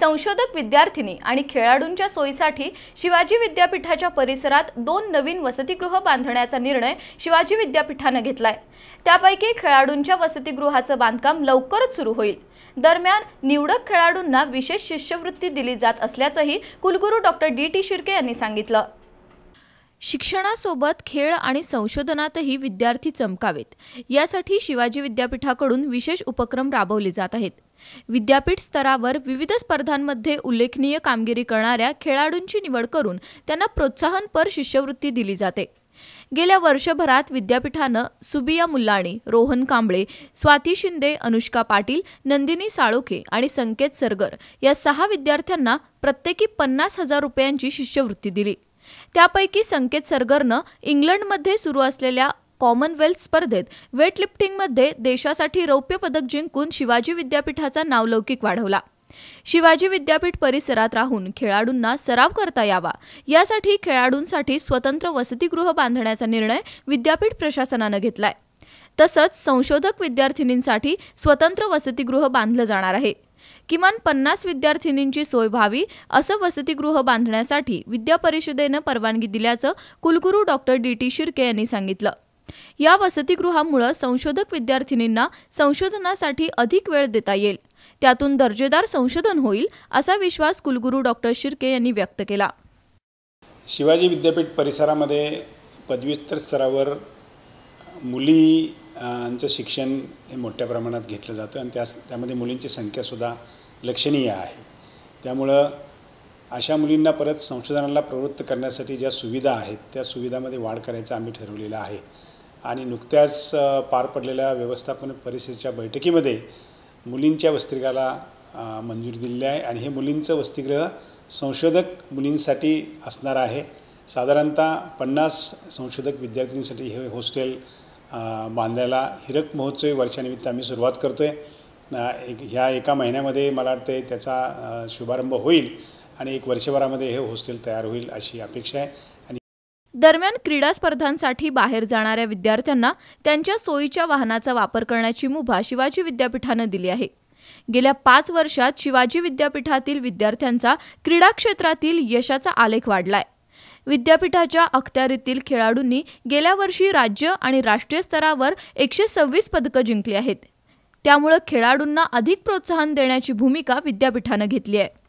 संशोधक विद्यार्थिनी आणि खेळाडूंच्या सोयीसाठी शिवाजी विद्यापीठाच्या परिसरात दोन नवीन वसतिगृह बांधण्याचा निर्णय शिवाजी विद्यापीठानं घेतलाय त्यापैकी खेळाडूंच्या वसतिगृहाचं बांधकाम लवकरच सुरू होईल दरम्यान निवडक खेळाडूंना विशेष शिष्यवृत्ती दिली जात असल्याचंही कुलगुरू डॉक्टर डी टी शिर्के यांनी सांगितलं शिक्षणासोबत खेळ आणि संशोधनातही विद्यार्थी चमकावेत यासाठी शिवाजी विद्यापीठाकडून विशेष उपक्रम राबवले जात आहेत विद्यापीठ स्तरावर विविध स्पर्धांमध्ये उल्लेखनीय कामगिरी करणाऱ्या खेळाडूंची निवड करून त्यांना प्रोत्साहनपर शिष्यवृत्ती दिली जाते गेल्या वर्षभरात विद्यापीठानं सुबिया मुल्लाणी रोहन कांबळे स्वाती शिंदे अनुष्का पाटील नंदिनी साळोखे आणि संकेत सरगर या सहा विद्यार्थ्यांना प्रत्येकी पन्नास हजार रुपयांची शिष्यवृत्ती दिली त्यापैकी संकेत सरगरनं इंग्लंडमध्ये सुरू असलेल्या कॉमनवेल्थ स्पर्धेत वेटलिफ्टिंगमध्ये देशासाठी रौप्य पदक जिंकून शिवाजी विद्यापीठाचा नावलौकिक वाढवला शिवाजी विद्यापीठ परिसरात राहून खेळाडूंना सराव करता यावा यासाठी खेळाडूंसाठी स्वतंत्र वसतिगृह बांधण्याचा निर्णय विद्यापीठ प्रशासनानं घेतलाय तसंच संशोधक विद्यार्थिनींसाठी स्वतंत्र वसतिगृह बांधलं जाणार आहे किमान पन्नास विद्यार्थिनींची सोय व्हावी असं वसतिगृह बांधण्यासाठी विद्या परिषदेनं परवानगी दिल्याचं कुलगुरू डॉक्टर डी टी शिर्के यांनी सांगितलं या वसतिगृहामुळं संशोधक विद्यार्थिनींना संशोधनासाठी अधिक वेळ देता येईल त्यातून दर्जेदार संशोधन होईल असा विश्वास कुलगुरू डॉक्टर शिर्के यांनी व्यक्त केला शिवाजी विद्यापीठ परिसरामध्ये पदव्युत्तर स्तरावर मुली यांचं शिक्षण हे मोठ्या प्रमाणात घेतलं जातं आणि त्या त्यामध्ये मुलींची संख्यासुद्धा लक्षणीय आहे त्यामुळं अशा मुलींना परत संशोधनाला प्रवृत्त करण्यासाठी ज्या सुविधा आहेत त्या सुविधामध्ये वाढ करायचं आम्ही ठरवलेलं आहे आणि नुकत्याच पार पडलेल्या व्यवस्थापन परिषदेच्या बैठकीमध्ये मुलींच्या वस्तिगृहाला मंजुरी दिलेली आहे आणि हे मुलींचं वसतिगृह संशोधक मुलींसाठी असणार आहे साधारणतः पन्नास संशोधक विद्यार्थिनींसाठी हे हॉस्टेल बांधलेला हिरक महोत्सवी वर्षानिमित्त आम्ही सुरुवात करतो आहे एक ह्या एका महिन्यामध्ये मला वाटते त्याचा शुभारंभ होईल आणि एक वर्षभरामध्ये हे हॉस्टेल तयार होईल अशी अपेक्षा आहे आणि दरम्यान क्रीडा स्पर्धांसाठी बाहेर जाणाऱ्या विद्यार्थ्यांना त्यांच्या सोयीच्या वाहनाचा वापर करण्याची मुभा शिवाजी विद्यापीठानं दिली आहे गेल्या पाच वर्षात शिवाजी विद्यापीठातील विद्यार्थ्यांचा क्रीडा क्षेत्रातील यशाचा आलेख वाढलाय विद्यापीठाच्या अखत्यारीतील खेळाडूंनी गेल्या वर्षी राज्य आणि राष्ट्रीय स्तरावर एकशे सव्वीस पदकं जिंकली आहेत त्यामुळं खेळाडूंना अधिक प्रोत्साहन देण्याची भूमिका विद्यापीठानं घेतली आहे